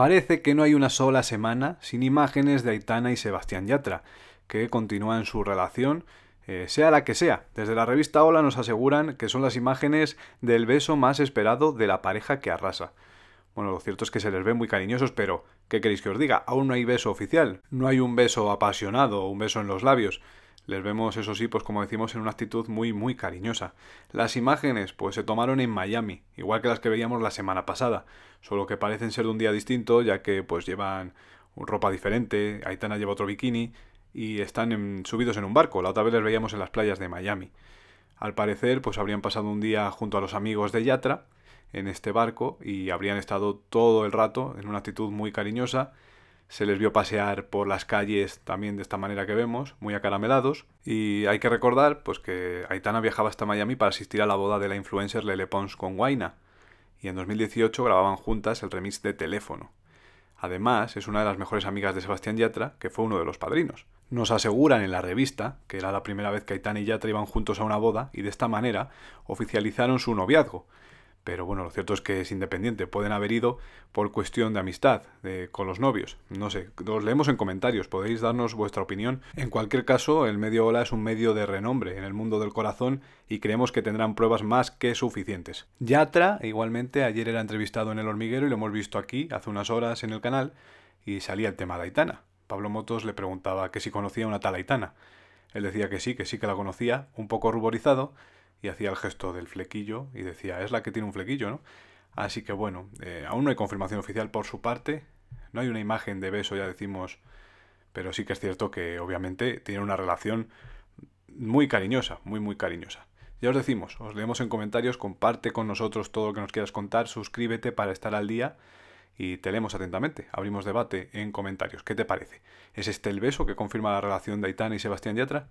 Parece que no hay una sola semana sin imágenes de Aitana y Sebastián Yatra, que continúan su relación, eh, sea la que sea. Desde la revista Hola nos aseguran que son las imágenes del beso más esperado de la pareja que arrasa. Bueno, lo cierto es que se les ve muy cariñosos, pero ¿qué queréis que os diga? Aún no hay beso oficial, no hay un beso apasionado, un beso en los labios. Les vemos, eso sí, pues como decimos, en una actitud muy, muy cariñosa. Las imágenes, pues se tomaron en Miami, igual que las que veíamos la semana pasada, solo que parecen ser de un día distinto, ya que pues llevan ropa diferente, Aitana lleva otro bikini y están subidos en un barco. La otra vez les veíamos en las playas de Miami. Al parecer, pues habrían pasado un día junto a los amigos de Yatra en este barco y habrían estado todo el rato en una actitud muy cariñosa se les vio pasear por las calles también de esta manera que vemos, muy acaramelados. Y hay que recordar pues, que Aitana viajaba hasta Miami para asistir a la boda de la influencer Lele Pons con Guaina. Y en 2018 grababan juntas el remix de Teléfono. Además, es una de las mejores amigas de Sebastián Yatra, que fue uno de los padrinos. Nos aseguran en la revista que era la primera vez que Aitana y Yatra iban juntos a una boda y de esta manera oficializaron su noviazgo. Pero bueno, lo cierto es que es independiente. Pueden haber ido por cuestión de amistad con los novios. No sé, Os leemos en comentarios, podéis darnos vuestra opinión. En cualquier caso, el medio Ola es un medio de renombre en el mundo del corazón y creemos que tendrán pruebas más que suficientes. Yatra, igualmente, ayer era entrevistado en El Hormiguero y lo hemos visto aquí hace unas horas en el canal y salía el tema de Pablo Motos le preguntaba que si conocía una tal Aitana. Él decía que sí, que sí que la conocía, un poco ruborizado, y hacía el gesto del flequillo y decía, es la que tiene un flequillo, ¿no? Así que bueno, eh, aún no hay confirmación oficial por su parte, no hay una imagen de beso, ya decimos, pero sí que es cierto que obviamente tiene una relación muy cariñosa, muy, muy cariñosa. Ya os decimos, os leemos en comentarios, comparte con nosotros todo lo que nos quieras contar, suscríbete para estar al día y te leemos atentamente. Abrimos debate en comentarios. ¿Qué te parece? ¿Es este el beso que confirma la relación de Aitana y Sebastián Yatra?